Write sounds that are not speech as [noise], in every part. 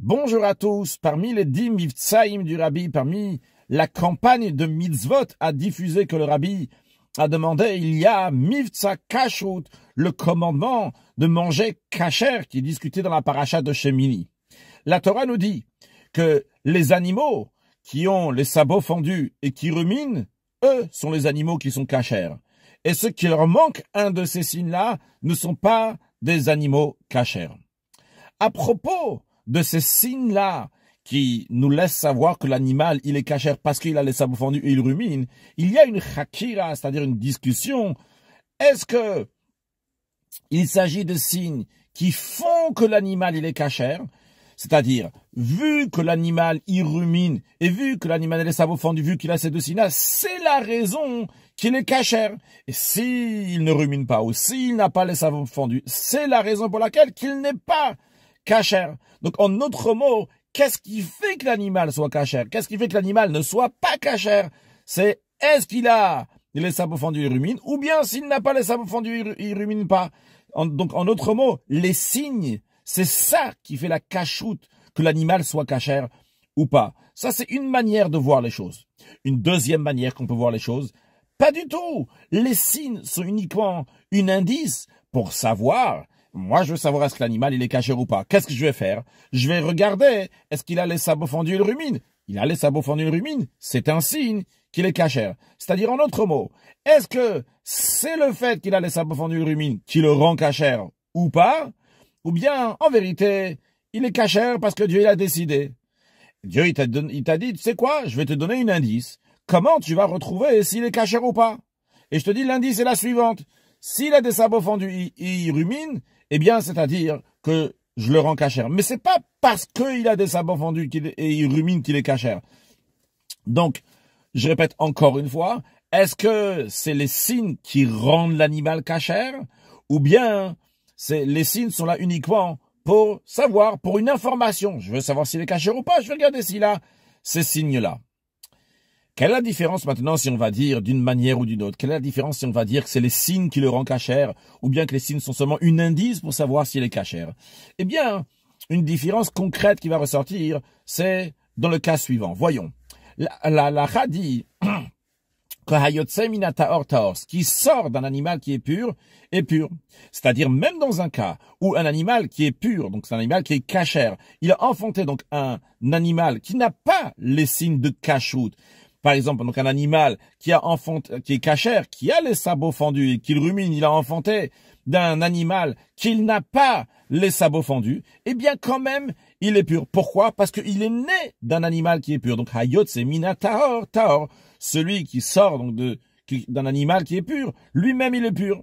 Bonjour à tous. Parmi les dix mitzvahim du rabbi, parmi la campagne de mitzvot a diffusé que le rabbi a demandé, il y a mitzvah kashrut, le commandement de manger kasher qui est discuté dans la paracha de Shemini. La Torah nous dit que les animaux qui ont les sabots fendus et qui ruminent, eux sont les animaux qui sont cachers. Et ceux qui leur manquent un de ces signes-là ne sont pas des animaux kasher. À propos de ces signes-là qui nous laissent savoir que l'animal, il est caché parce qu'il a les sabots fendus et il rumine, il y a une hakira, c'est-à-dire une discussion. Est-ce que il s'agit de signes qui font que l'animal, il est cachère c'est-à-dire, vu que l'animal il rumine, et vu que l'animal a les sabots fendus, vu qu'il a ces deux signes c'est la raison qu'il est cachère. Et s'il ne rumine pas, ou s'il n'a pas les sabots fendus, c'est la raison pour laquelle qu'il n'est pas cachère. Donc en autre mot, qu'est-ce qui fait que l'animal soit cachère Qu'est-ce qui fait que l'animal ne soit pas cachère C'est est-ce qu'il a les sabots fendus, et rumine, ou bien s'il n'a pas les sabots fendus, il rumine pas. donc en autre mot, les signes, c'est ça qui fait la cachoute, que l'animal soit cachère ou pas. Ça, c'est une manière de voir les choses. Une deuxième manière qu'on peut voir les choses, pas du tout. Les signes sont uniquement un indice pour savoir moi, je veux savoir est-ce que l'animal, il est caché ou pas. Qu'est-ce que je vais faire Je vais regarder, est-ce qu'il a les sabots fendus et rumine Il a les sabots fendus et rumine. C'est un signe qu'il est cachère. C'est-à-dire, en autre mot, est-ce que c'est le fait qu'il a les sabots fendus et rumine qui le rend cachère ou pas Ou bien, en vérité, il est cachère parce que Dieu l'a décidé. Dieu, il t'a dit, tu sais quoi, je vais te donner un indice. Comment tu vas retrouver s'il est cachère ou pas Et je te dis, l'indice est la suivante. S'il a des sabots fendus, et il rumine, eh bien, c'est-à-dire que je le rends cachère. Mais c'est pas parce qu'il a des sabots fendus qu'il, et il rumine qu'il est cachère. Donc, je répète encore une fois, est-ce que c'est les signes qui rendent l'animal cachère ou bien c'est les signes sont là uniquement pour savoir, pour une information. Je veux savoir s'il est cachère ou pas, je veux regarder s'il a ces signes-là. Quelle est la différence maintenant si on va dire d'une manière ou d'une autre Quelle est la différence si on va dire que c'est les signes qui le rend cachère ou bien que les signes sont seulement une indice pour savoir s'il est cachère Eh bien, une différence concrète qui va ressortir, c'est dans le cas suivant. Voyons. La, la, dit [clears throat] que qui sort d'un animal qui est pur, est pur. C'est-à-dire même dans un cas où un animal qui est pur, donc c'est un animal qui est cachère, il a enfanté donc un animal qui n'a pas les signes de cachoute, par exemple, donc un animal qui a enfanté, qui est cachère, qui a les sabots fendus et qu'il rumine, il a enfanté d'un animal qu'il n'a pas les sabots fendus, eh bien quand même, il est pur. Pourquoi Parce qu'il est né d'un animal qui est pur. Donc Hayot, c'est Mina Taor, Taor, celui qui sort donc de d'un animal qui est pur. Lui-même, il est pur.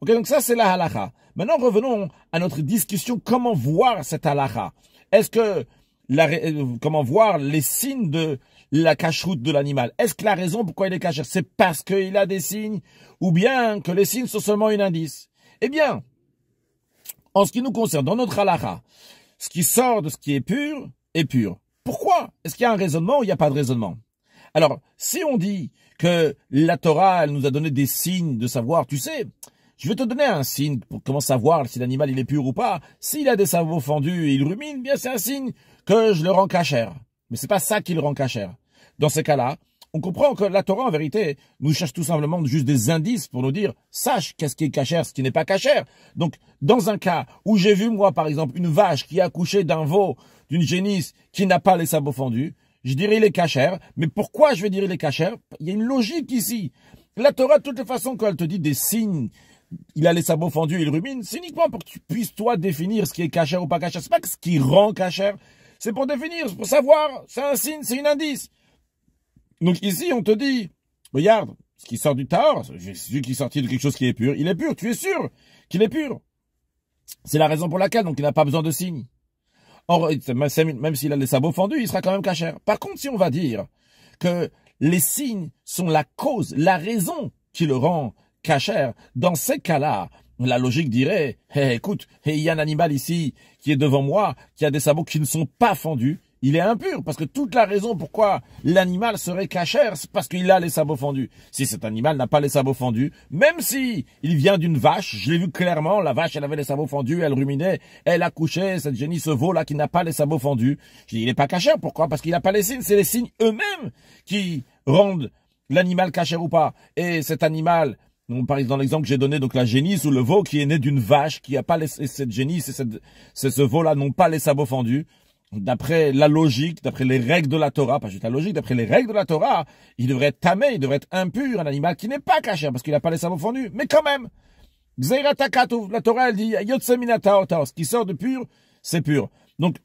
Ok, donc ça, c'est la halakha. Maintenant, revenons à notre discussion, comment voir cette halakha Est-ce que euh, comment voir les signes de la cacheroute de l'animal. Est-ce que la raison pourquoi il est caché, c'est parce qu'il a des signes ou bien que les signes sont seulement un indice Eh bien, en ce qui nous concerne, dans notre halakha, ce qui sort de ce qui est pur est pur. Pourquoi Est-ce qu'il y a un raisonnement ou il n'y a pas de raisonnement Alors, si on dit que la Torah, elle nous a donné des signes de savoir, tu sais, je vais te donner un signe pour comment savoir si l'animal il est pur ou pas. S'il a des sabots fendus et il rumine, bien c'est un signe que je le rends cachère. Mais c'est pas ça qui le rend cachère. Dans ces cas-là, on comprend que la Torah, en vérité, nous cherche tout simplement juste des indices pour nous dire, sache qu'est-ce qui est cachère, ce qui n'est pas cachère. Donc, dans un cas où j'ai vu, moi, par exemple, une vache qui a accouché d'un veau, d'une génisse, qui n'a pas les sabots fendus, je dirais les cachère. Mais pourquoi je vais dire les cachère Il y a une logique ici. La Torah, de toutes les façons, qu'elle te dit des signes, il a les sabots fendus, il rumine, c'est uniquement pour que tu puisses, toi, définir ce qui est cachère ou pas cachère. C'est pas ce qui rend cachère, c'est pour définir, c'est pour savoir. C'est un signe, c'est un indice. Donc ici, on te dit, regarde, ce qui sort du Tahor, celui qui sortit de quelque chose qui est pur, il est pur, tu es sûr qu'il est pur. C'est la raison pour laquelle, donc, il n'a pas besoin de signe. Or, même s'il a les sabots fendus, il sera quand même cachère. Par contre, si on va dire que les signes sont la cause, la raison qui le rend cachère, dans ces cas-là, la logique dirait, écoute, il y a un animal ici qui est devant moi, qui a des sabots qui ne sont pas fendus, il est impur, parce que toute la raison pourquoi l'animal serait cachère, c'est parce qu'il a les sabots fendus. Si cet animal n'a pas les sabots fendus, même si il vient d'une vache, je l'ai vu clairement, la vache, elle avait les sabots fendus, elle ruminait, elle accouchait, cette génie, ce veau-là qui n'a pas les sabots fendus, je dis, il n'est pas cachère, pourquoi Parce qu'il n'a pas les signes, c'est les signes eux-mêmes qui rendent l'animal cachère ou pas. Et cet animal, par exemple, dans l'exemple que j'ai donné, donc la génisse ou le veau qui est né d'une vache, qui n'a pas laissé cette génisse et cette, ce veau-là n'ont pas les sabots fendus. D'après la logique, d'après les règles de la Torah, pas juste la logique, d'après les règles de la Torah, il devrait être tamé, il devrait être impur, un animal qui n'est pas caché hein, parce qu'il n'a pas les sabots fendus. Mais quand même, la Torah, elle dit, ce qui sort de pur, c'est pur. Donc,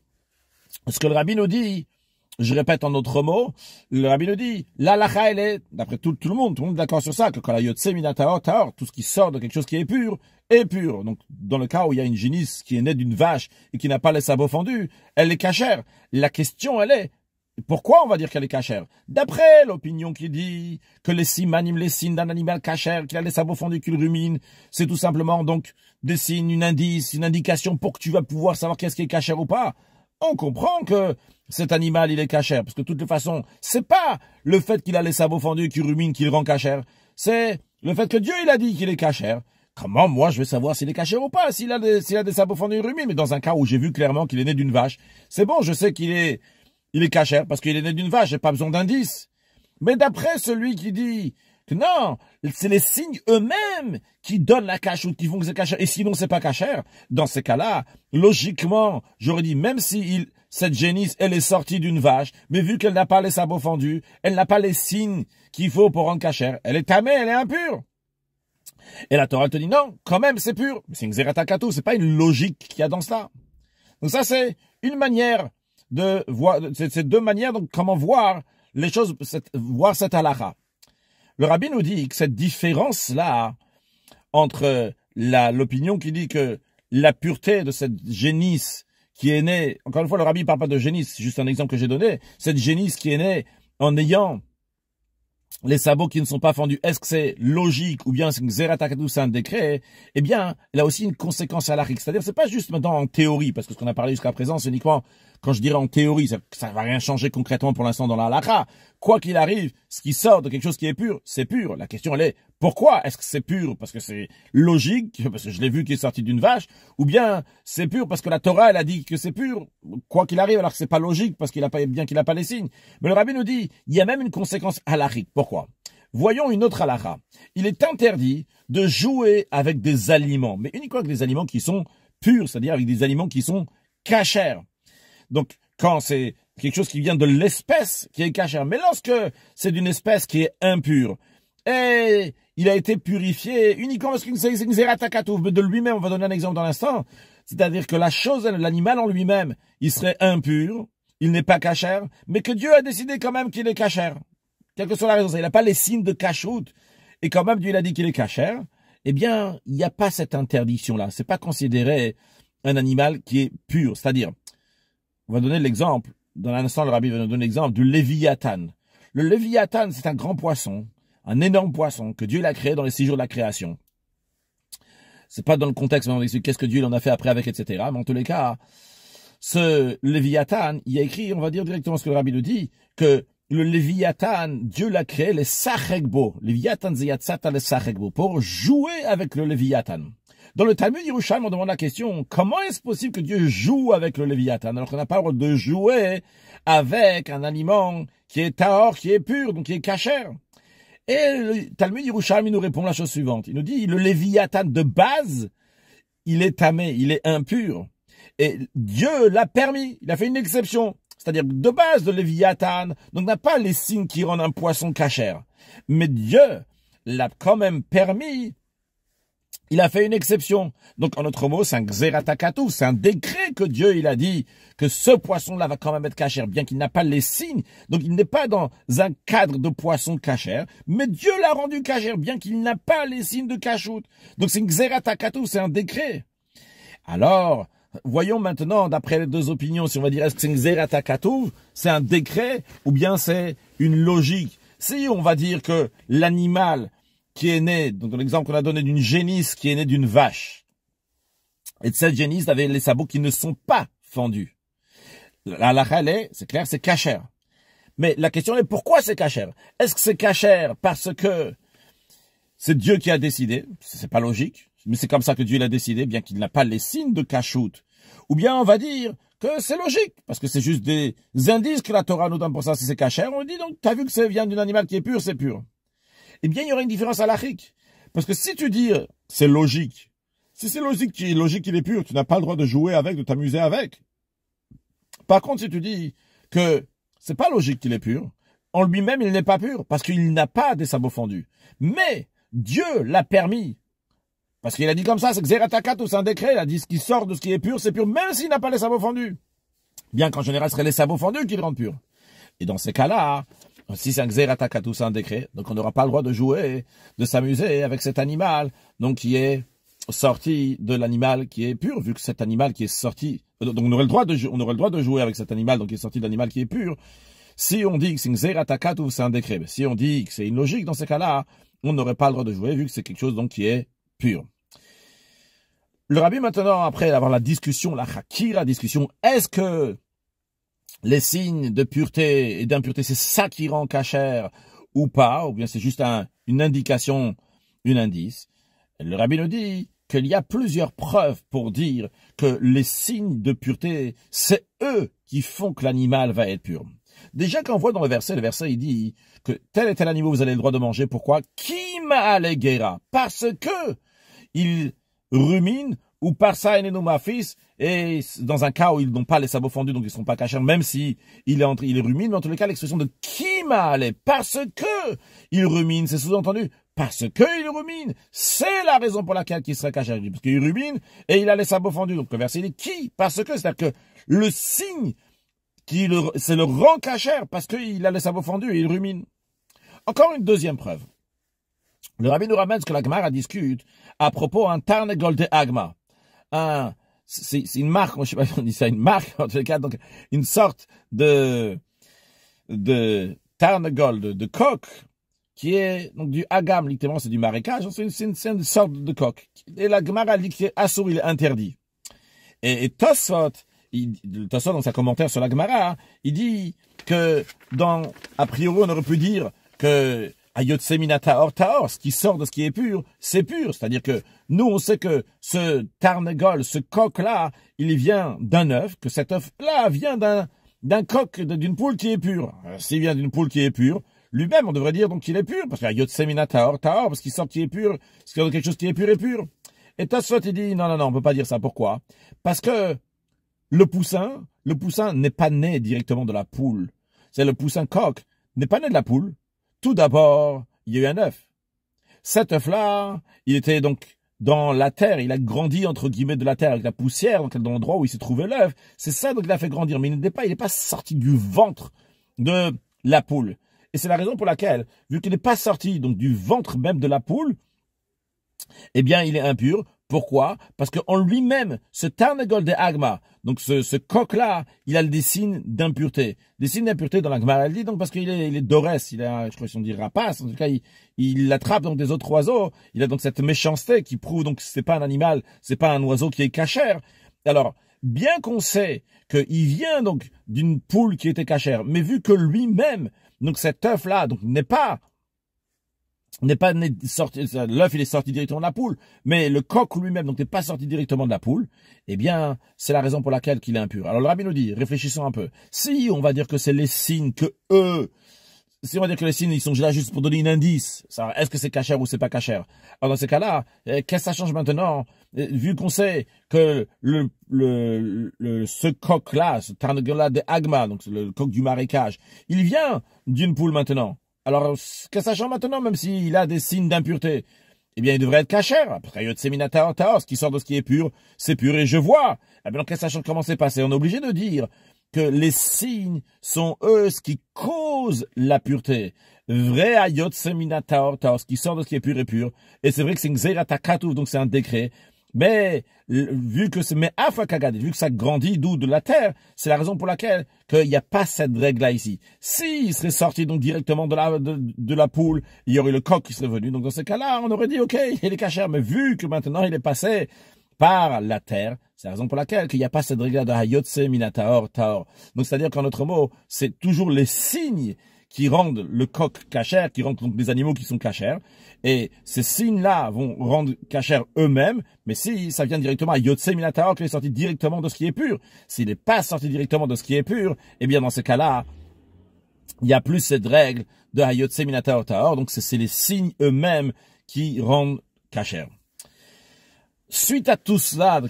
ce que le rabbi nous dit, je répète en autre mot, le rabbi nous dit, elle est, d'après tout, le monde, tout le monde est d'accord sur ça, que quand la yotse tout ce qui sort de quelque chose qui est pur, est pur. Donc, dans le cas où il y a une génisse qui est née d'une vache et qui n'a pas les sabots fendus, elle est cachère. La question, elle est, pourquoi on va dire qu'elle est cachère D'après l'opinion qui dit que les signes animent les signes d'un animal cachère, qu'il a les sabots fendus, qu'il rumine, c'est tout simplement donc des signes, une indice, une indication pour que tu vas pouvoir savoir qu'est-ce qui est cachère ou pas on comprend que cet animal, il est cachère. Parce que de toute façon, c'est pas le fait qu'il a les sabots fendus qui rumine qui le rend cachère. C'est le fait que Dieu, il a dit qu'il est cachère. Comment, moi, je vais savoir s'il est cachère ou pas, s'il a, des, sabots fendus et rumine. Mais dans un cas où j'ai vu clairement qu'il est né d'une vache, c'est bon, je sais qu'il est, il est cachère parce qu'il est né d'une vache, j'ai pas besoin d'indice. Mais d'après celui qui dit, non, c'est les signes eux-mêmes qui donnent la cache ou qui font que c'est cachère. Et sinon, c'est pas cachère. Dans ces cas-là, logiquement, j'aurais dit, même si cette génisse, elle est sortie d'une vache, mais vu qu'elle n'a pas les sabots fendus, elle n'a pas les signes qu'il faut pour rendre cachère, elle est tamée, elle est impure. Et la Torah te dit non, quand même, c'est pur. C'est une c'est pas une logique qu'il y a dans ça. Donc ça, c'est une manière de voir, c'est deux manières, donc comment voir les choses, voir cette halakha. Le rabbi nous dit que cette différence-là entre euh, l'opinion qui dit que la pureté de cette génisse qui est née, encore une fois, le rabbi ne parle pas de génisse, c'est juste un exemple que j'ai donné, cette génisse qui est née en ayant les sabots qui ne sont pas fendus, est-ce que c'est logique ou bien c'est un décret Eh bien, il a aussi une conséquence à l'arrique. C'est-à-dire, c'est pas juste maintenant en théorie, parce que ce qu'on a parlé jusqu'à présent, c'est uniquement quand je dirais en théorie, ça ne va rien changer concrètement pour l'instant dans la halakha. Quoi qu'il arrive, ce qui sort de quelque chose qui est pur, c'est pur. La question elle est, pourquoi est-ce que c'est pur Parce que c'est logique, parce que je l'ai vu qui est sorti d'une vache, ou bien c'est pur parce que la Torah elle a dit que c'est pur, quoi qu'il arrive, alors que n'est pas logique parce qu'il a pas, bien qu'il a pas les signes. Mais le rabbin nous dit, il y a même une conséquence halakhique. Pourquoi Voyons une autre halakha. Il est interdit de jouer avec des aliments, mais uniquement avec des aliments qui sont purs, c'est-à-dire avec des aliments qui sont cachers. Donc, quand c'est quelque chose qui vient de l'espèce qui est cachère, mais lorsque c'est d'une espèce qui est impure, et eh, il a été purifié uniquement parce qu'une mais de lui-même, on va donner un exemple dans l'instant, c'est-à-dire que la chose, l'animal en lui-même, il serait impur, il n'est pas cachère, mais que Dieu a décidé quand même qu'il est cachère. Quelle que soit la raison, il n'a pas les signes de cachoute, et quand même Dieu a dit qu'il est cachère, eh bien, il n'y a pas cette interdiction-là. C'est pas considéré un animal qui est pur. C'est-à-dire, on va donner l'exemple, dans un instant le rabbi va nous donner l'exemple du Léviathan. Le Léviathan, c'est un grand poisson, un énorme poisson que Dieu l'a créé dans les six jours de la création. C'est pas dans le contexte, mais on qu'est-ce que Dieu en a fait après avec, etc. Mais en tous les cas, ce Léviathan, il y a écrit, on va dire directement ce que le rabbi nous dit, que le Léviathan, Dieu l'a créé, les Sachegbo, Léviathan les Sachegbo, pour jouer avec le Léviathan. Dans le Talmud Yerushalayim, on demande la question, comment est-ce possible que Dieu joue avec le Léviathan alors qu'on n'a pas le droit de jouer avec un aliment qui est tahor, qui est pur, donc qui est cachère Et le Talmud il nous répond la chose suivante. Il nous dit, le Léviathan de base, il est tamé, il est impur. Et Dieu l'a permis, il a fait une exception. C'est-à-dire de base le Léviathan, donc n'a pas les signes qui rendent un poisson cachère. Mais Dieu l'a quand même permis il a fait une exception. Donc, en autre mot, c'est un xeratakatou, c'est un décret que Dieu, il a dit que ce poisson-là va quand même être cachère, bien qu'il n'a pas les signes. Donc, il n'est pas dans un cadre de poisson cachère, mais Dieu l'a rendu cachère, bien qu'il n'a pas les signes de cachoute. Donc, c'est un xeratakatou, c'est un décret. Alors, voyons maintenant, d'après les deux opinions, si on va dire que c'est xeratakatou, c'est un décret, ou bien c'est une logique. Si on va dire que l'animal, qui est né, donc l'exemple qu'on a donné d'une génisse qui est née d'une vache. Et de cette génisse avait les sabots qui ne sont pas fendus. La elle c'est clair, c'est cachère. Mais la question est pourquoi c'est cachère Est-ce que c'est cachère parce que c'est Dieu qui a décidé C'est pas logique, mais c'est comme ça que Dieu l'a décidé, bien qu'il n'a pas les signes de cachoute. Ou bien on va dire que c'est logique, parce que c'est juste des indices que la Torah nous donne pour ça. Si c'est cachère, on dit donc, t'as vu que ça vient d'un animal qui est pur, c'est pur eh bien, il y aurait une différence à l'Afrique. Parce que si tu dis, euh, c'est logique, si c'est logique, qui, logique, il est pur, tu n'as pas le droit de jouer avec, de t'amuser avec. Par contre, si tu dis que c'est pas logique qu'il est pur, en lui-même, il n'est pas pur, parce qu'il n'a pas des sabots fendus. Mais, Dieu l'a permis. Parce qu'il a dit comme ça, c'est que Zeratakat, c'est un décret, il a dit ce qui sort de ce qui est pur, c'est pur, même s'il n'a pas les sabots fendus. Bien qu'en général, ce serait les sabots fendus qui le rendent pur. Et dans ces cas-là, si c'est un xerataka, c'est un décret. Donc on n'aura pas le droit de jouer, de s'amuser avec cet animal, donc qui est sorti de l'animal qui est pur, vu que cet animal qui est sorti, euh, donc on aurait le droit de, on aurait le droit de jouer avec cet animal, donc qui est sorti de l'animal qui est pur. Si on dit que c'est un c'est un décret. Mais si on dit que c'est une logique dans ces cas-là, on n'aurait pas le droit de jouer, vu que c'est quelque chose donc qui est pur. Le rabbi maintenant, après avoir la discussion, la hakira, discussion, est-ce que les signes de pureté et d'impureté, c'est ça qui rend cachère ou pas, ou bien c'est juste une indication, un indice. Le rabbin nous dit qu'il y a plusieurs preuves pour dire que les signes de pureté, c'est eux qui font que l'animal va être pur. Déjà qu'on voit dans le verset, le verset il dit que tel et tel animal vous avez le droit de manger. Pourquoi Qui m'a Parce que il rumine ou par ça et fils, et dans un cas où ils n'ont pas les sabots fendus, donc ils ne sont pas cachés, même si il est, entre, il rumine, mais en tous les cas, l'expression de qui m'a allé ?» parce que il rumine, c'est sous-entendu, parce que il rumine, c'est la raison pour laquelle il serait caché, parce qu'il rumine, et il a les sabots fendus, donc le verset, qui, parce que, c'est-à-dire que le signe, c'est le rang cachère, parce qu'il a les sabots fendus et il rumine. Encore une deuxième preuve. Le rabbi nous ramène ce que la a discute à propos d'un hein, Tarnegol de Agma. Ah, c'est une marque, moi je sais pas si [laughs] on dit ça, une marque en tout cas, donc une sorte de de gold de, de coq, qui est donc du agam, littéralement c'est du marécage, c'est une, sorte de coq. Et la Gemara dit que il est interdit. Et, Tosfot, dans sa commentaire sur la Gemara, hein, il dit que dans, a priori on aurait pu dire que Ayotseminataor Taor, ce qui sort de ce qui est pur, c'est pur. C'est-à-dire que nous, on sait que ce tarnegol, ce coq-là, il vient d'un œuf, que cet œuf-là vient d'un, d'un coq, d'une poule qui est pure. Euh, s'il vient d'une poule qui est pure, lui-même, on devrait dire donc qu'il est pur, parce qu'il seminata Taor, parce qu'il sort qui est pur, parce qu'il y quelque chose qui est pur et pur. Et Tosfot, il dit, non, non, non, on peut pas dire ça. Pourquoi? Parce que le poussin, le poussin n'est pas né directement de la poule. C'est le poussin coq, n'est pas né de la poule tout d'abord, il y a eu un œuf. Cet œuf-là, il était donc dans la terre, il a grandi entre guillemets de la terre, avec la poussière, donc dans l'endroit où il s'est trouvé l'œuf. C'est ça donc il a fait grandir, mais il n'est pas, il n'est pas sorti du ventre de la poule. Et c'est la raison pour laquelle, vu qu'il n'est pas sorti donc du ventre même de la poule, eh bien il est impur pourquoi Parce qu'en lui-même, ce Tarnagol de Agma, donc ce, coq-là, il a des signes d'impureté. Des signes d'impureté dans la maladie donc parce qu'il est, il est il a, je crois si dit rapace, en tout cas, il, attrape donc des autres oiseaux, il a donc cette méchanceté qui prouve donc que n'est pas un animal, ce n'est pas un oiseau qui est cachère. Alors, bien qu'on sait qu'il vient donc d'une poule qui était cachère, mais vu que lui-même, donc cet œuf-là, donc n'est pas n'est pas l'œuf il est sorti directement de la poule, mais le coq lui-même donc n'est pas sorti directement de la poule, eh bien c'est la raison pour laquelle il est impur. Alors le rabbin nous dit, réfléchissons un peu, si on va dire que c'est les signes que eux, si on va dire que les signes ils sont là juste pour donner un indice, est-ce que c'est cachère ou c'est pas cachère Alors dans ces cas-là, eh, qu'est-ce que ça change maintenant eh, Vu qu'on sait que le, ce coq-là, ce tarnagola de Agma, donc le coq du marécage, il vient d'une poule maintenant. Alors, que sachant maintenant, même s'il a des signes d'impureté, eh bien, il devrait être caché. parce seminata y qui sort de ce qui est pur, c'est pur et je vois. Eh bien, que sachant comment c'est passé, on est obligé de dire que les signes sont eux ce qui causent la pureté. Vrai ayot semina qui sort de ce qui est pur et pur. Et c'est vrai que c'est une donc c'est un décret. Mais vu que c'est mais vu que ça grandit d'où de la terre, c'est la raison pour laquelle qu'il n'y a pas cette règle-là ici. S'il serait sorti donc directement de la de, de, la poule, il y aurait le coq qui serait venu. Donc dans ce cas-là, on aurait dit ok, il est caché. Mais vu que maintenant il est passé par la terre, c'est la raison pour laquelle qu'il n'y a pas cette règle-là de hayotse minataor taor. Donc c'est-à-dire qu'en autre mot, c'est toujours les signes qui rendent le coq cachère, qui rendent donc des animaux qui sont cachères. Et ces signes-là vont rendre cachères eux-mêmes, mais si ça vient directement à Yotse Minataor, qui est sorti directement de ce qui est pur, s'il n'est pas sorti directement de ce qui est pur, eh bien dans ce cas-là, il n'y a plus cette règle de Hayotse Minataor Taor, donc c'est les signes eux-mêmes qui rendent cachère. Suite à tout cela,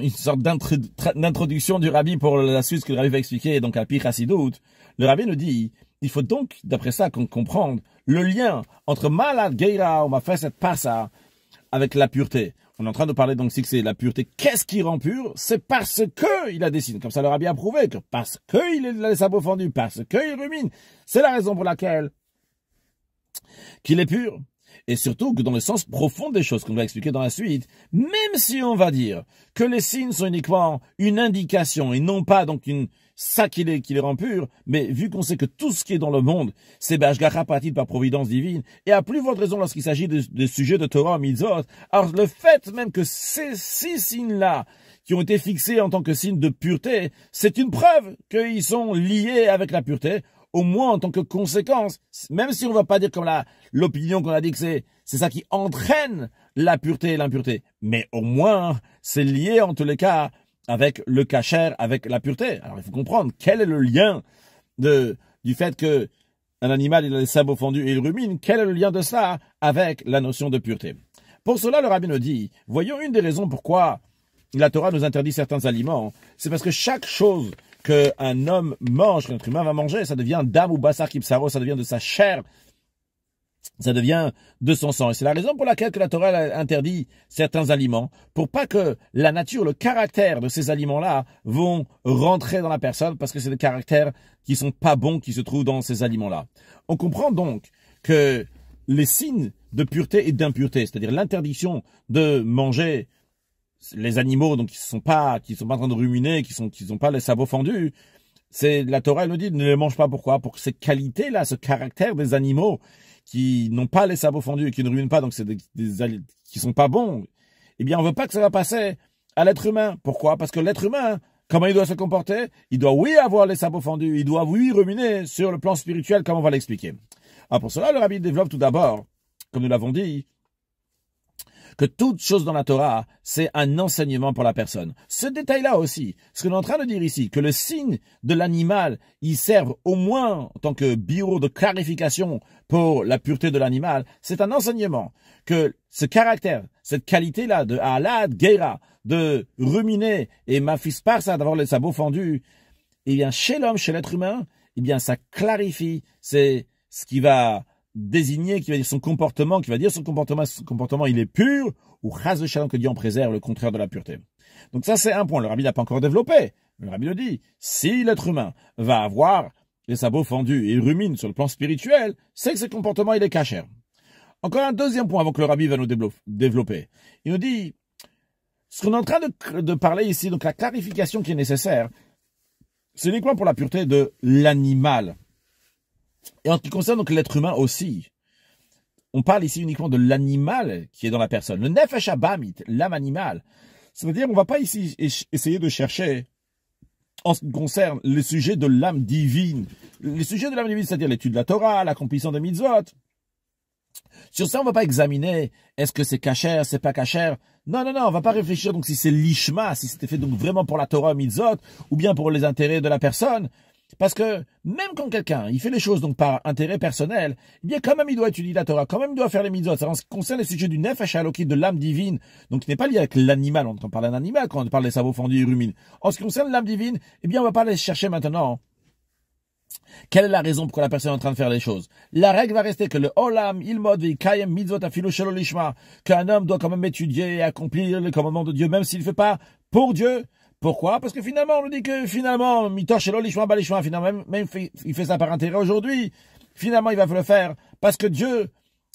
une sorte d'introduction du rabbi pour la suite que le rabbi va expliquer, donc à Pichasidout, le rabbi nous dit il faut donc, d'après ça, qu'on comprenne le lien entre malad geira ou ma cette passa avec la pureté. On est en train de parler donc si c'est la pureté. Qu'est-ce qui rend pur C'est parce que il a des signes. Comme ça leur a bien prouvé que parce qu'il a les sabots fendus, parce qu'il rumine. C'est la raison pour laquelle qu'il est pur. Et surtout que dans le sens profond des choses qu'on va expliquer dans la suite, même si on va dire que les signes sont uniquement une indication et non pas donc une, ça qui les, rend purs, mais vu qu'on sait que tout ce qui est dans le monde, c'est Bashgara de par providence divine, et à plus votre raison lorsqu'il s'agit de, de, sujets de Torah Mitzot, alors le fait même que ces six signes-là, qui ont été fixés en tant que signes de pureté, c'est une preuve qu'ils sont liés avec la pureté, au moins en tant que conséquence, même si on ne va pas dire comme l'opinion qu'on a dit que c'est, c'est ça qui entraîne la pureté et l'impureté, mais au moins, c'est lié en tous les cas avec le cachère, avec la pureté. Alors il faut comprendre quel est le lien de, du fait que un animal il a les sabots fendus et il rumine, quel est le lien de ça avec la notion de pureté Pour cela, le rabbin nous dit, voyons une des raisons pourquoi la Torah nous interdit certains aliments, c'est parce que chaque chose qu'un homme mange, qu'un être humain va manger, ça devient dame ou bassar kipsaro, ça devient de sa chair, ça devient de son sang. Et c'est la raison pour laquelle que la Torah interdit certains aliments, pour pas que la nature, le caractère de ces aliments-là vont rentrer dans la personne, parce que c'est des caractères qui sont pas bons qui se trouvent dans ces aliments-là. On comprend donc que les signes de pureté et d'impureté, c'est-à-dire l'interdiction de manger les animaux donc qui sont pas qui sont pas en train de ruminer, qui sont qui n'ont pas les sabots fendus, c'est la Torah nous dit ne les mange pas pourquoi pour que ces qualités là, ce caractère des animaux qui n'ont pas les sabots fendus et qui ne ruinent pas, donc c'est des, des qui sont pas bons, eh bien, on veut pas que ça va passer à l'être humain. Pourquoi Parce que l'être humain, comment il doit se comporter Il doit, oui, avoir les sabots fendus, il doit, oui, ruminer sur le plan spirituel, comme on va l'expliquer. Ah, pour cela, le rabbi développe tout d'abord, comme nous l'avons dit, que toute chose dans la Torah, c'est un enseignement pour la personne. Ce détail-là aussi, ce que l'on est en train de dire ici, que le signe de l'animal, il serve au moins en tant que bureau de clarification pour la pureté de l'animal, c'est un enseignement que ce caractère, cette qualité-là de halad, geira, de ruminer et ça d'avoir les sabots fendus, eh bien, chez l'homme, chez l'être humain, eh bien, ça clarifie, c'est ce qui va désigner, qui va dire son comportement, qui va dire son comportement, son comportement il est pur, ou race de shalom que Dieu en préserve, le contraire de la pureté. Donc ça c'est un point, le rabbi n'a pas encore développé. Le rabbi nous dit, si l'être humain va avoir les sabots fendus et rumine sur le plan spirituel, c'est que ce comportement il est cachère. Encore un deuxième point avant que le rabbi va nous développer. Il nous dit, ce qu'on est en train de, parler ici, donc la clarification qui est nécessaire, c'est uniquement pour la pureté de l'animal. Et en ce qui concerne donc l'être humain aussi, on parle ici uniquement de l'animal qui est dans la personne. Le nefesh abamit, l'âme animale. C'est-à-dire, on ne va pas ici essayer de chercher, en ce qui concerne les sujets de l'âme divine, les sujets de l'âme divine, c'est-à-dire l'étude de la Torah, l'accomplissement des mitzvot. Sur ça, on ne va pas examiner, est-ce que c'est cachère, c'est pas cachère. Non, non, non, on ne va pas réfléchir donc si c'est l'ishma, si c'était fait donc vraiment pour la Torah mitzvot, ou bien pour les intérêts de la personne. Parce que même quand quelqu'un, il fait les choses donc par intérêt personnel, eh bien quand même il doit étudier la Torah, quand même il doit faire les mitzvot. En ce qui concerne les sujets du nefesh haloki, de l'âme divine, donc qui n'est pas lié avec l'animal, on parle d'un animal quand on parle des sabots fendus et rumines. En ce qui concerne l'âme divine, eh bien on va pas aller chercher maintenant hein. quelle est la raison pour la personne est en train de faire les choses La règle va rester que le olam ilmod kayem mitzvot afilu qu'un homme doit quand même étudier et accomplir les commandements de Dieu, même s'il ne fait pas pour Dieu, pourquoi Parce que finalement, on nous dit que finalement, mitor et finalement, même, il fait ça par intérêt aujourd'hui. Finalement, il va le faire parce que Dieu,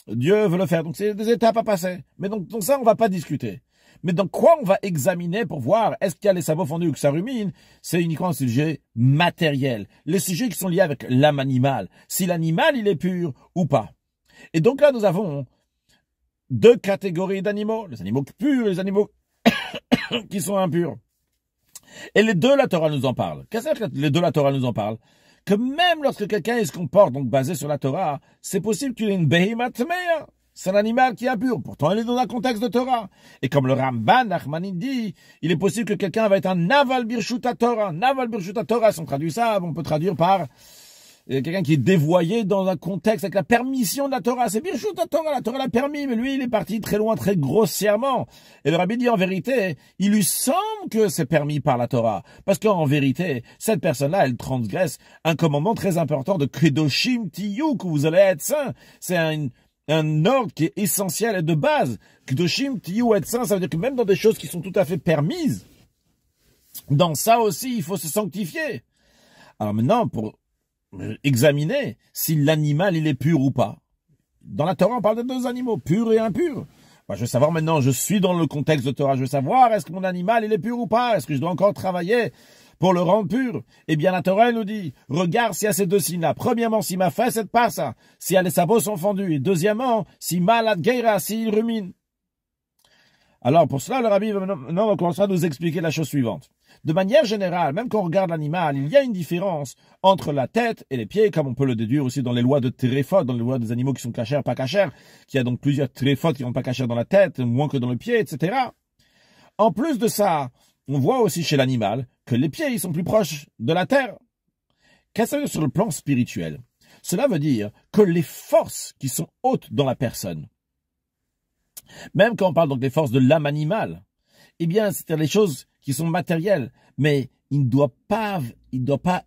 Dieu veut le faire. Donc, c'est des étapes à passer. Mais donc, donc ça, on va pas discuter. Mais donc, quoi on va examiner pour voir est-ce qu'il y a les sabots fondus ou que ça rumine C'est uniquement un sujet matériel. Les sujets qui sont liés avec l'âme animale. Si l'animal, il est pur ou pas. Et donc là, nous avons deux catégories d'animaux. Les animaux purs et les animaux [coughs] qui sont impurs. Et les deux, la Torah nous en parle. Qu'est-ce que les deux, la Torah nous en parle Que même lorsque quelqu'un se comporte, donc basé sur la Torah, c'est possible qu'il ait une behemoth C'est un animal qui a Pourtant, il est dans un contexte de Torah. Et comme le Ramban Ahmadinejad dit, il est possible que quelqu'un va être un naval birshuta Torah. Naval birshuta Torah, si on traduit ça, on peut traduire par quelqu'un qui est dévoyé dans un contexte avec la permission de la Torah. C'est bien la Torah, la Torah l'a permis, mais lui, il est parti très loin, très grossièrement. Et le rabbi dit en vérité, il lui semble que c'est permis par la Torah. Parce qu'en vérité, cette personne-là, elle transgresse un commandement très important de Kedoshim Tiyu, que vous allez être saint. C'est un, un ordre qui est essentiel et de base. Kedoshim Tiyu, être saint, ça veut dire que même dans des choses qui sont tout à fait permises, dans ça aussi, il faut se sanctifier. Alors maintenant, pour euh, examiner si l'animal il est pur ou pas. Dans la Torah, on parle de deux animaux, purs et impur. je veux savoir maintenant, je suis dans le contexte de Torah, je veux savoir est-ce que mon animal il est pur ou pas, est-ce que je dois encore travailler pour le rendre pur. Eh bien, la Torah nous dit, regarde s'il y a ces deux signes-là. Premièrement, si ma fesse cette par ça, si les sabots sont fendus. Et deuxièmement, si malade guéra, s'il rumine. Alors, pour cela, le rabbi, maintenant, va commencer à nous expliquer la chose suivante. De manière générale, même quand on regarde l'animal, il y a une différence entre la tête et les pieds, comme on peut le déduire aussi dans les lois de tréphot, dans les lois des animaux qui sont cachères, pas cachères, y a donc plusieurs tréphot qui sont pas cachères dans la tête, moins que dans le pied, etc. En plus de ça, on voit aussi chez l'animal que les pieds, ils sont plus proches de la terre. Qu'est-ce que ça veut dire sur le plan spirituel? Cela veut dire que les forces qui sont hautes dans la personne, même quand on parle donc des forces de l'âme animale, eh bien, c'est les choses qui sont matérielles, mais il ne doit pas,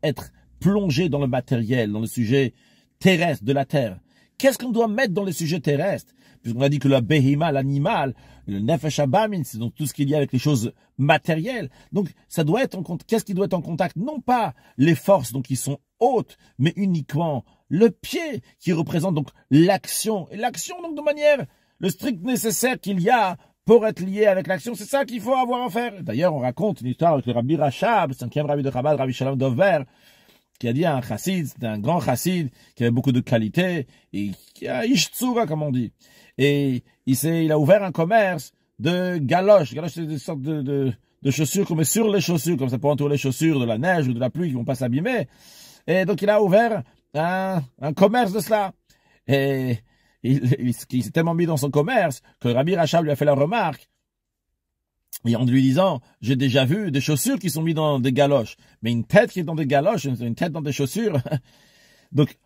être plongé dans le matériel, dans le sujet terrestre de la terre. Qu'est-ce qu'on doit mettre dans le sujet terrestre Puisqu'on a dit que la behima, l'animal, le nefesh abamin, c'est donc tout ce qu'il y a avec les choses matérielles. Donc, ça doit être en contact. Qu'est-ce qui doit être en contact Non pas les forces, donc qui sont hautes, mais uniquement le pied qui représente donc l'action. Et l'action, donc, de manière le strict nécessaire qu'il y a pour être lié avec l'action. C'est ça qu'il faut avoir à faire. D'ailleurs, on raconte une histoire avec le Rabbi Rachab, cinquième Rabbi de Chabad, Rabbi Shalom Dover, qui a dit à un chassid, c'était un grand chassid, qui avait beaucoup de qualités, et qui a Ishtsura, comme on dit. Et il il a ouvert un commerce de galoches. Galoches, c'est une sorte de, de, chaussures qu'on met sur les chaussures, comme ça pour entourer les chaussures de la neige ou de la pluie qui vont pas s'abîmer. Et donc, il a ouvert un, un commerce de cela. Et il, s'est tellement mis dans son commerce que Rabbi Rachab lui a fait la remarque. Et en lui disant, j'ai déjà vu des chaussures qui sont mises dans des galoches. Mais une tête qui est dans des galoches, une tête dans des chaussures. [laughs] Donc,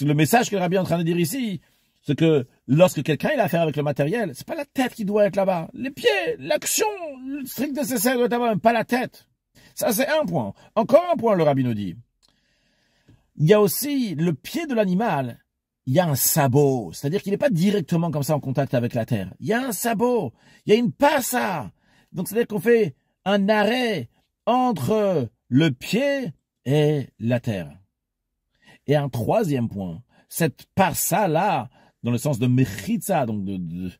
le message que Rabbi est en train de dire ici, c'est que lorsque quelqu'un est a affaire avec le matériel, c'est pas la tête qui doit être là-bas. Les pieds, l'action, le strict nécessaire doit être là-bas, pas la tête. Ça, c'est un point. Encore un point, le rabbi nous dit. Il y a aussi le pied de l'animal il y a un sabot. C'est-à-dire qu'il n'est pas directement comme ça en contact avec la terre. Il y a un sabot. Il y a une passa. Donc, c'est-à-dire qu'on fait un arrêt entre le pied et la terre. Et un troisième point. Cette passa-là, dans le sens de mechitza, donc de, de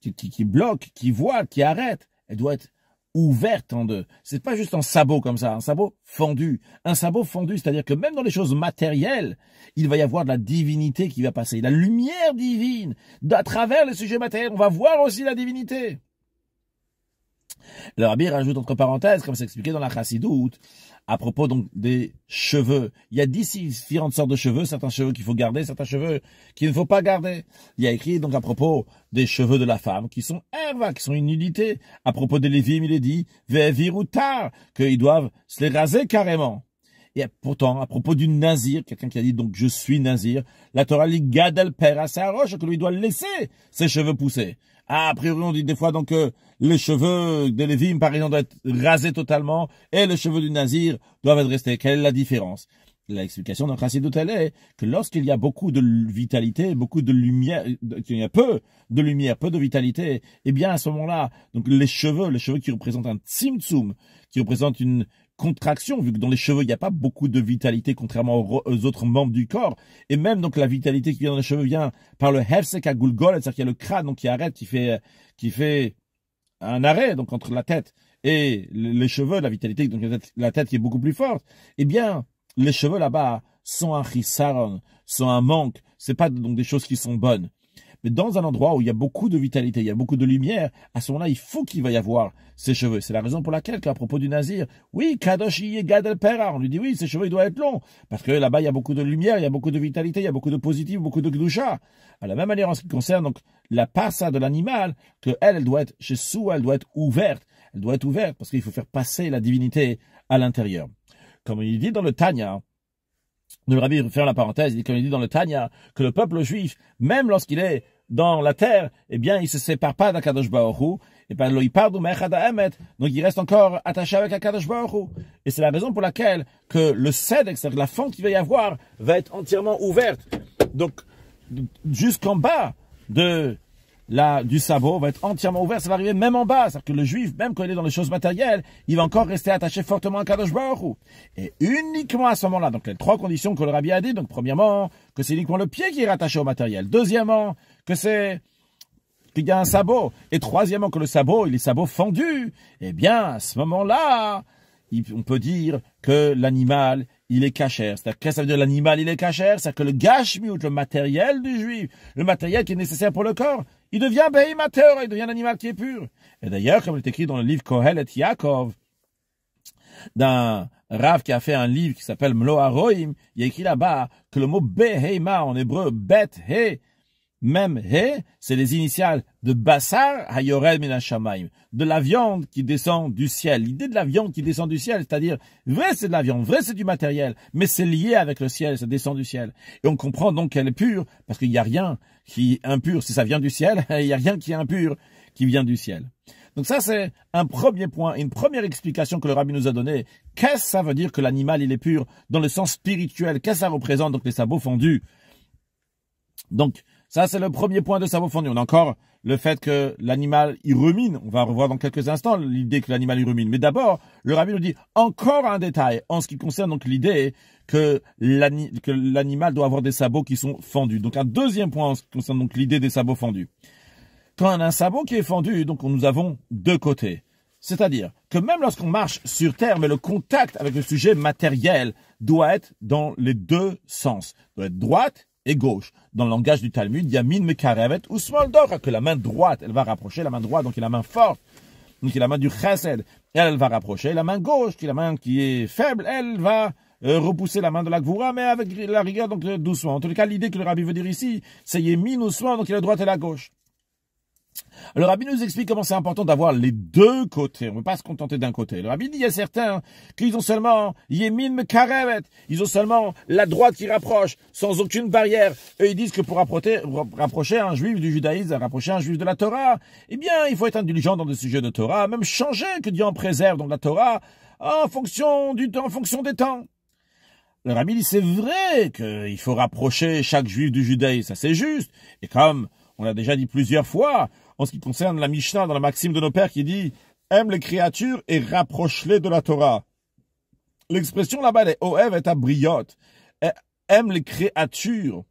qui, qui, bloque, qui voit, qui arrête, elle doit être ouverte en deux. C'est pas juste un sabot comme ça, un sabot fendu. Un sabot fendu, c'est-à-dire que même dans les choses matérielles, il va y avoir de la divinité qui va passer, la lumière divine. À travers les sujets matériels, on va voir aussi la divinité. Le rabbi rajoute entre parenthèses, comme c'est expliqué dans la chassidoute, à propos donc des cheveux. Il y a dix différentes sortes de cheveux, certains cheveux qu'il faut garder, certains cheveux qu'il ne faut pas garder. Il y a écrit donc à propos des cheveux de la femme qui sont erva, qui sont une nudité. À propos des lévim, il est dit tard, qu'ils doivent se les raser carrément. Et pourtant, à propos du nazir, quelqu'un qui a dit donc je suis nazir, la Torah dit gadel roche que lui doit laisser ses cheveux pousser. Ah, a priori, on dit des fois donc les cheveux de Lévim, par exemple, doivent être rasés totalement, et les cheveux du Nazir doivent être restés. Quelle est la différence L'explication d'un principe d'hôtel est que lorsqu'il y a beaucoup de vitalité, beaucoup de lumière, qu'il y a peu de lumière, peu de vitalité, eh bien à ce moment-là, donc les cheveux, les cheveux qui représentent un tsimtsum, qui représentent une, contraction, vu que dans les cheveux, il n'y a pas beaucoup de vitalité, contrairement aux, autres membres du corps. Et même, donc, la vitalité qui vient dans les cheveux vient par le hefsek à Gulgol, c'est-à-dire qu'il y a le crâne, donc, qui arrête, qui fait, qui fait, un arrêt, donc entre la tête et les cheveux, la vitalité, donc la tête qui est beaucoup plus forte, eh bien, les cheveux là-bas sont un risaron, sont un manque. C'est pas donc des choses qui sont bonnes. Mais dans un endroit où il y a beaucoup de vitalité, il y a beaucoup de lumière, à ce moment-là, il faut qu'il va y avoir ses cheveux. C'est la raison pour laquelle, qu'à propos du nazir, oui, Kadoshi et El Pera, on lui dit oui, ses cheveux, ils doivent être longs. Parce que là-bas, il y a beaucoup de lumière, il y a beaucoup de vitalité, il y a beaucoup de positif, beaucoup de gdoucha. À la même manière, en ce qui concerne, donc, la passa de l'animal, que elle, doit être chez soi, elle doit être ouverte. Elle doit être ouverte parce qu'il faut faire passer la divinité à l'intérieur. Comme il dit dans le Tanya, le rabbi faire la parenthèse, il dit, comme il dit dans le Tanya, que le peuple juif, même lorsqu'il est dans la terre, eh bien, il se sépare pas d'Akadosh Baruch eh et Ahmed, donc il reste encore attaché avec Akadosh Baruch Et c'est la raison pour laquelle que le Sedek, c'est-à-dire la fente qu'il va y avoir, va être entièrement ouverte. Donc, jusqu'en bas de là, du sabot va être entièrement ouvert, ça va arriver même en bas. C'est-à-dire que le juif, même quand il est dans les choses matérielles, il va encore rester attaché fortement à Kadosh Baruch Et uniquement à ce moment-là, donc les trois conditions que le rabbi a dit, donc premièrement, que c'est uniquement le pied qui est rattaché au matériel. Deuxièmement, que c'est qu'il y a un sabot. Et troisièmement, que le sabot, il est sabot fendu. Eh bien, à ce moment-là, on peut dire que l'animal, il est cachère. C'est-à-dire, que l'animal, il est cachère? C'est-à-dire que le ou le matériel du juif, le matériel qui est nécessaire pour le corps, il devient Behimateur, il devient un animal qui est pur. Et d'ailleurs, comme il est écrit dans le livre et Yaakov, d'un Rav qui a fait un livre qui s'appelle Mloharoim, il y a écrit là-bas que le mot Behema en hébreu, Bet, He, même hé, c'est les initiales de Bassar Hayorel Menachamaim, de la viande qui descend du ciel. L'idée de la viande qui descend du ciel, c'est-à-dire, vrai c'est de la viande, vrai c'est du matériel, mais c'est lié avec le ciel, ça descend du ciel. Et on comprend donc qu'elle est pure, parce qu'il n'y a rien qui est impur. Si ça vient du ciel, [laughs] il n'y a rien qui est impur qui vient du ciel. Donc ça, c'est un premier point, une première explication que le rabbi nous a donnée. Qu'est-ce que ça veut dire que l'animal, il est pur dans le sens spirituel Qu'est-ce que ça représente, donc les sabots fondus Donc, ça, c'est le premier point de fendus. On a encore le fait que l'animal y rumine. On va revoir dans quelques instants l'idée que l'animal y rumine. Mais d'abord, le rabbin nous dit encore un détail en ce qui concerne donc l'idée que l'animal doit avoir des sabots qui sont fendus. Donc un deuxième point en ce qui concerne donc l'idée des sabots fendus. Quand on a un sabot qui est fendu, donc nous avons deux côtés. C'est-à-dire que même lorsqu'on marche sur terre, mais le contact avec le sujet matériel doit être dans les deux sens. doit être droite et gauche. Dans le langage du Talmud, y Yamin Mekarevet ou Smoldor, que la main droite, elle va rapprocher la main droite, donc il la main forte, donc a la main du Chesed, elle, elle va rapprocher la main gauche, qui est la main qui est faible, elle va euh, repousser la main de la Gvoura, mais avec la rigueur, donc euh, doucement. En tout cas, l'idée que le rabbi veut dire ici, c'est yémin ou soin, donc il y a la droite et la gauche. Le rabbi nous explique comment c'est important d'avoir les deux côtés. On ne peut pas se contenter d'un côté. Le rabbi dit, il y a certains qu'ils ont seulement yemim Karevet. Ils ont seulement la droite qui rapproche, sans aucune barrière. Et ils disent que pour rapprocher, un juif du judaïsme, rapprocher un juif de la Torah, eh bien, il faut être indulgent dans le sujets de Torah, même changer que Dieu en préserve, dans la Torah, en fonction du temps, en fonction des temps. Le rabbi dit, c'est vrai qu'il faut rapprocher chaque juif du judaïsme. Ça, c'est juste. Et comme, on l'a déjà dit plusieurs fois, en ce qui concerne la Mishnah dans la Maxime de nos pères qui dit « Aime les créatures et rapproche-les de la Torah ». L'expression là-bas, elle est Oev est à Aime les créatures.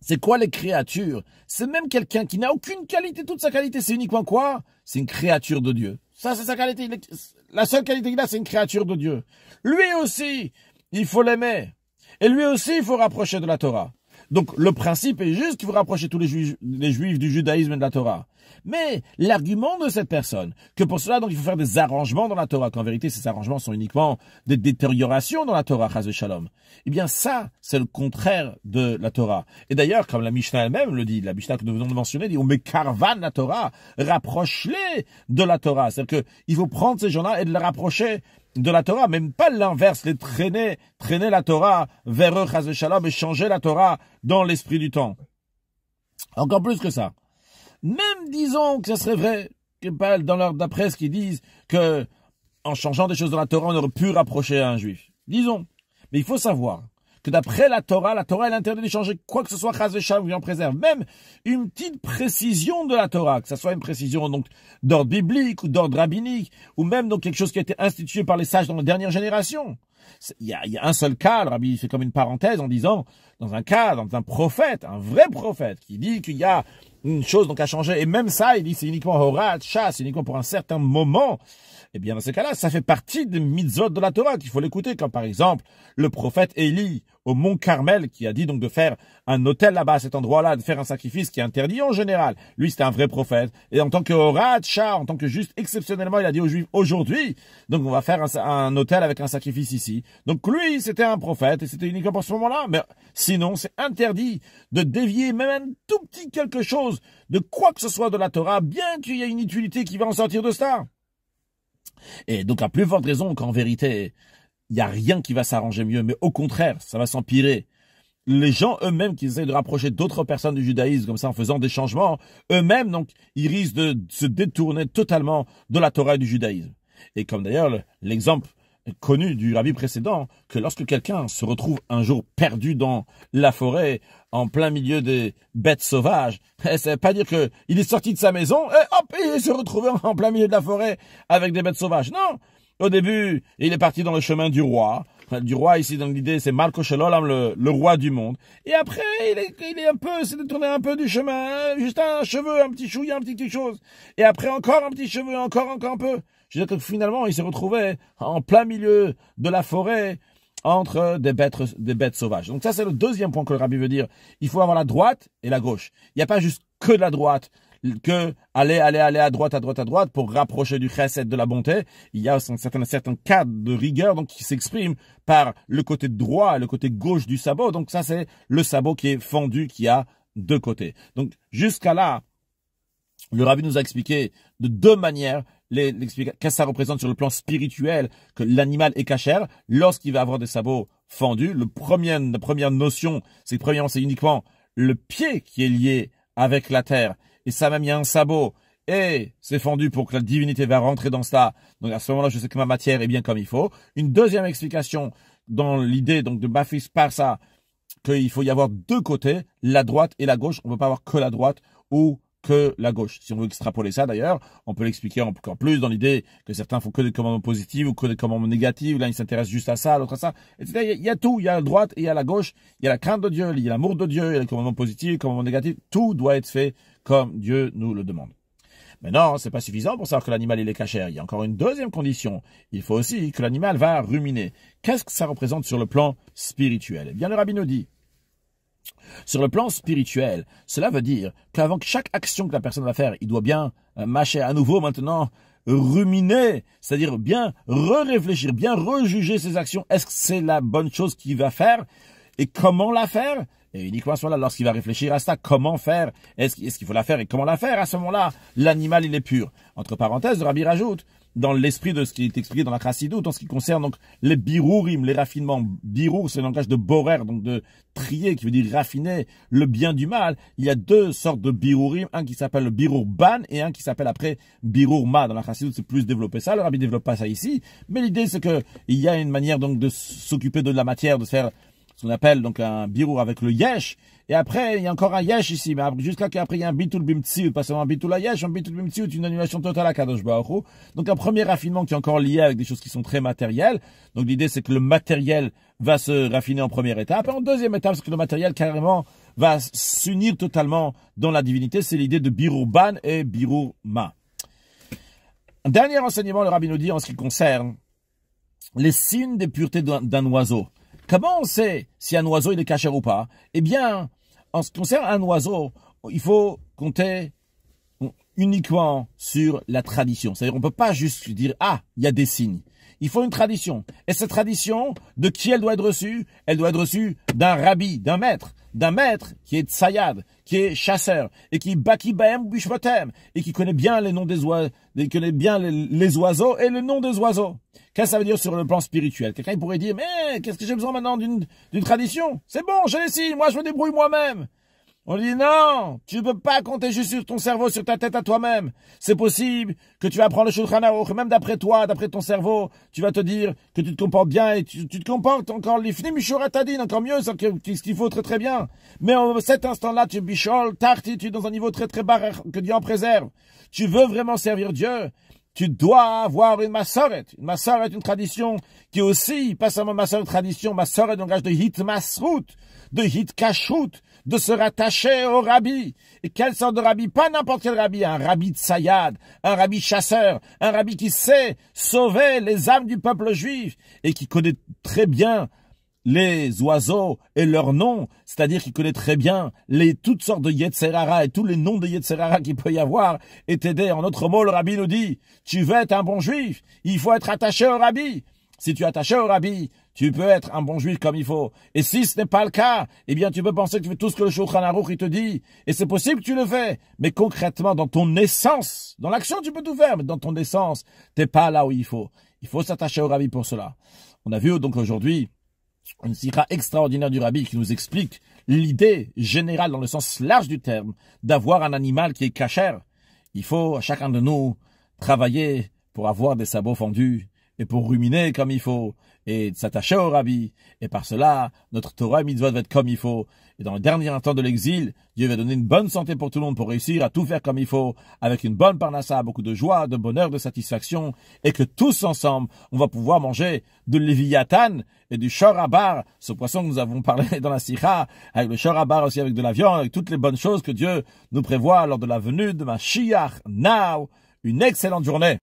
C'est quoi les créatures C'est même quelqu'un qui n'a aucune qualité, toute sa qualité, c'est uniquement quoi C'est une créature de Dieu. Ça, c'est sa qualité. La seule qualité qu'il a, c'est une créature de Dieu. Lui aussi, il faut l'aimer. Et lui aussi, il faut rapprocher de la Torah. Donc le principe est juste qu'il faut rapprocher tous les, juifs du judaïsme et de la Torah. Mais l'argument de cette personne, que pour cela donc il faut faire des arrangements dans la Torah, qu'en vérité ces arrangements sont uniquement des détériorations dans la Torah, chas Shalom, eh bien ça, c'est le contraire de la Torah. Et d'ailleurs, comme la Mishnah elle-même le dit, la Mishnah que nous venons de mentionner dit, on oh, met carvan la Torah, rapproche-les de la Torah. C'est-à-dire qu'il faut prendre ces gens-là et de les rapprocher de la Torah, même pas l'inverse, les traîner, traîner la Torah vers eux, Shalom, et changer la Torah dans l'esprit du temps. Encore plus que ça. Même disons que ce serait vrai, que dans l'ordre d'après ce qu'ils disent, que en changeant des choses dans la Torah, on aurait pu rapprocher un juif. Disons. Mais il faut savoir que d'après la Torah, la Torah, elle interdit d'échanger quoi que ce soit, Chazvecham, ou en préserve. Même une petite précision de la Torah, que ce soit une précision donc d'ordre biblique ou d'ordre rabbinique, ou même donc quelque chose qui a été institué par les sages dans la dernière génération. Il y, a, un seul cas, le rabbi fait comme une parenthèse en disant, dans un cas, dans un prophète, un vrai prophète, qui dit qu'il y a une chose donc à changer, et même ça, il dit c'est uniquement horat, c'est uniquement pour un certain moment, eh bien, dans ce cas-là, ça fait partie des mitzvot de la Torah qu'il faut l'écouter, comme par exemple le prophète Élie au mont Carmel qui a dit donc de faire un hôtel là-bas à cet endroit-là, de faire un sacrifice qui est interdit en général. Lui, c'était un vrai prophète. Et en tant que Horatcha, en tant que juste exceptionnellement, il a dit aux Juifs aujourd'hui, donc on va faire un, un, hôtel avec un sacrifice ici. Donc lui, c'était un prophète et c'était uniquement pour ce moment-là. Mais sinon, c'est interdit de dévier même un tout petit quelque chose de quoi que ce soit de la Torah, bien qu'il y ait une utilité qui va en sortir de ça. Et donc à plus forte raison qu'en vérité, il n'y a rien qui va s'arranger mieux, mais au contraire, ça va s'empirer. Les gens eux-mêmes qui essaient de rapprocher d'autres personnes du judaïsme comme ça en faisant des changements, eux-mêmes donc ils risquent de se détourner totalement de la Torah et du judaïsme. Et comme d'ailleurs l'exemple connu du rabbi précédent que lorsque quelqu'un se retrouve un jour perdu dans la forêt, en plein milieu des bêtes sauvages, ça eh, veut pas dire que il est sorti de sa maison et hop, il se retrouve en plein milieu de la forêt avec des bêtes sauvages. Non! Au début, il est parti dans le chemin du roi. Du roi ici, dans l'idée, c'est Marco le, roi du monde. Et après, il est, il est un peu, de détourné un peu du chemin. Hein, juste un cheveu, un petit chouïa, un petit quelque chose. Et après, encore un petit cheveu, encore, encore un peu. Je veux dire que finalement, il s'est retrouvé en plein milieu de la forêt entre des bêtes, des bêtes sauvages. Donc ça, c'est le deuxième point que le rabbi veut dire. Il faut avoir la droite et la gauche. Il n'y a pas juste que de la droite que aller, aller, aller à droite, à droite, à droite pour rapprocher du chesed de la bonté. Il y a un certain, un certain cadre de rigueur donc qui s'exprime par le côté droit et le côté gauche du sabot. Donc ça, c'est le sabot qui est fendu, qui a deux côtés. Donc jusqu'à là, le rabbi nous a expliqué de deux manières qu'est-ce que ça représente sur le plan spirituel que l'animal est cachère lorsqu'il va avoir des sabots fendus. Le premier, la première notion, c'est que premièrement, c'est uniquement le pied qui est lié avec la terre. Et ça même, il y a un sabot et c'est fendu pour que la divinité va rentrer dans ça. Donc à ce moment-là, je sais que ma matière est bien comme il faut. Une deuxième explication dans l'idée donc de Bafis ça, qu'il faut y avoir deux côtés, la droite et la gauche. On ne peut pas avoir que la droite ou que la gauche. Si on veut extrapoler ça d'ailleurs, on peut l'expliquer encore plus dans l'idée que certains font que des commandements positifs ou que des commandements négatifs. Là, ils s'intéressent juste à ça, l'autre à ça. Etc. Il, y a, tout. Il y a la droite et il y a la gauche. Il y a la crainte de Dieu, il y a l'amour de Dieu, il y a les commandements positifs, les commandements négatifs. Tout doit être fait comme Dieu nous le demande. Mais non, c'est pas suffisant pour savoir que l'animal il est cachère. Il y a encore une deuxième condition. Il faut aussi que l'animal va ruminer. Qu'est-ce que ça représente sur le plan spirituel Eh bien, le rabbin nous dit sur le plan spirituel, cela veut dire qu'avant chaque action que la personne va faire, il doit bien euh, mâcher à nouveau maintenant, ruminer, c'est-à-dire bien re-réfléchir, bien rejuger ses actions. Est-ce que c'est la bonne chose qu'il va faire et comment la faire et uniquement moment-là, lorsqu'il va réfléchir à ça, comment faire, est-ce qu'il faut la faire et comment la faire, à ce moment-là, l'animal, il est pur. Entre parenthèses, le Rabbi rajoute, dans l'esprit de ce qui est expliqué dans la Chassidut, en ce qui concerne donc les birourim, les raffinements. Birour, c'est le langage de borer, donc de trier, qui veut dire raffiner le bien du mal. Il y a deux sortes de birourim, un qui s'appelle le birour et un qui s'appelle après birourma. Dans la Chassidut, c'est plus développé ça, le rabbi développe pas ça ici. Mais l'idée, c'est qu'il y a une manière donc de s'occuper de la matière, de faire ce qu'on appelle donc un birour avec le yesh. Et après, il y a encore un yesh ici, mais jusqu'à qu'après, il y a un bitul bimtsiut, pas seulement un bitul à yesh, un bitul bimtsiut, une annulation totale à Kadosh Baruch Donc un premier raffinement qui est encore lié avec des choses qui sont très matérielles. Donc l'idée, c'est que le matériel va se raffiner en première étape. Et en deuxième étape, c'est que le matériel carrément va s'unir totalement dans la divinité. C'est l'idée de birour ban et birour ma. dernier enseignement, le rabbin nous dit en ce qui concerne les signes des puretés d'un oiseau. Comment on sait si un oiseau est caché ou pas Eh bien, en ce qui concerne un oiseau, il faut compter uniquement sur la tradition. C'est-à-dire, on ne peut pas juste dire, ah, il y a des signes. Il faut une tradition. Et cette tradition, de qui elle doit être reçue Elle doit être reçue d'un rabbi, d'un maître, d'un maître qui est Sayyad qui est chasseur, et qui bakibaem et qui connaît bien les noms des oiseaux, connaît bien les, oiseaux et le nom des oiseaux. Qu'est-ce que ça veut dire sur le plan spirituel Quelqu'un pourrait dire, mais qu'est-ce que j'ai besoin maintenant d'une tradition C'est bon, je décide, moi je me débrouille moi-même. On dit non, tu ne peux pas compter juste sur ton cerveau, sur ta tête à toi-même. C'est possible que tu vas prendre le Shulchan Aruch, même d'après toi, d'après ton cerveau, tu vas te dire que tu te comportes bien et tu, te comportes encore l'ifni encore mieux, ce qu'il faut très très bien. Mais en cet instant-là, tu bichol, tarti, tu es dans un niveau très très bas que Dieu en préserve. Tu veux vraiment servir Dieu tu dois avoir une masoret. Une est une tradition qui aussi, pas seulement masoret, tradition, masoret, langage de hit masrout, de hit kashrut, de se rattacher au rabbi. Et quelle sorte de rabbi Pas n'importe quel rabbi, un rabbi de Sayad, un rabbi chasseur, un rabbi qui sait sauver les âmes du peuple juif et qui connaît très bien les oiseaux et leurs noms, c'est-à-dire qui connaît très bien les toutes sortes de Yetzerara et tous les noms de Yetzerara qu'il peut y avoir, et t'aider, En autre mot, le rabbi nous dit, tu veux être un bon juif, il faut être attaché au rabbi. Si tu es attaché au rabbi, tu peux être un bon juif comme il faut. Et si ce n'est pas le cas, eh bien, tu peux penser que tu fais tout ce que le Shulchan Aruch te dit. Et c'est possible que tu le fais. Mais concrètement, dans ton essence, dans l'action, tu peux tout faire, mais dans ton essence, t'es pas là où il faut. Il faut s'attacher au Rabbi pour cela. On a vu donc aujourd'hui une sira extraordinaire du Rabbi qui nous explique l'idée générale, dans le sens large du terme, d'avoir un animal qui est cachère. Il faut, à chacun de nous, travailler pour avoir des sabots fendus et pour ruminer comme il faut et de s'attacher au rabbi. Et par cela, notre Torah et mitzvot va être comme il faut. Et dans le dernier temps de l'exil, Dieu va donner une bonne santé pour tout le monde pour réussir à tout faire comme il faut, avec une bonne parnassa, beaucoup de joie, de bonheur, de satisfaction, et que tous ensemble, on va pouvoir manger de l'éviathan et du shorabar, ce poisson que nous avons parlé [laughs] dans la sikha, avec le shorabar aussi, avec de la viande, avec toutes les bonnes choses que Dieu nous prévoit lors de la venue de shiach Now, une excellente journée.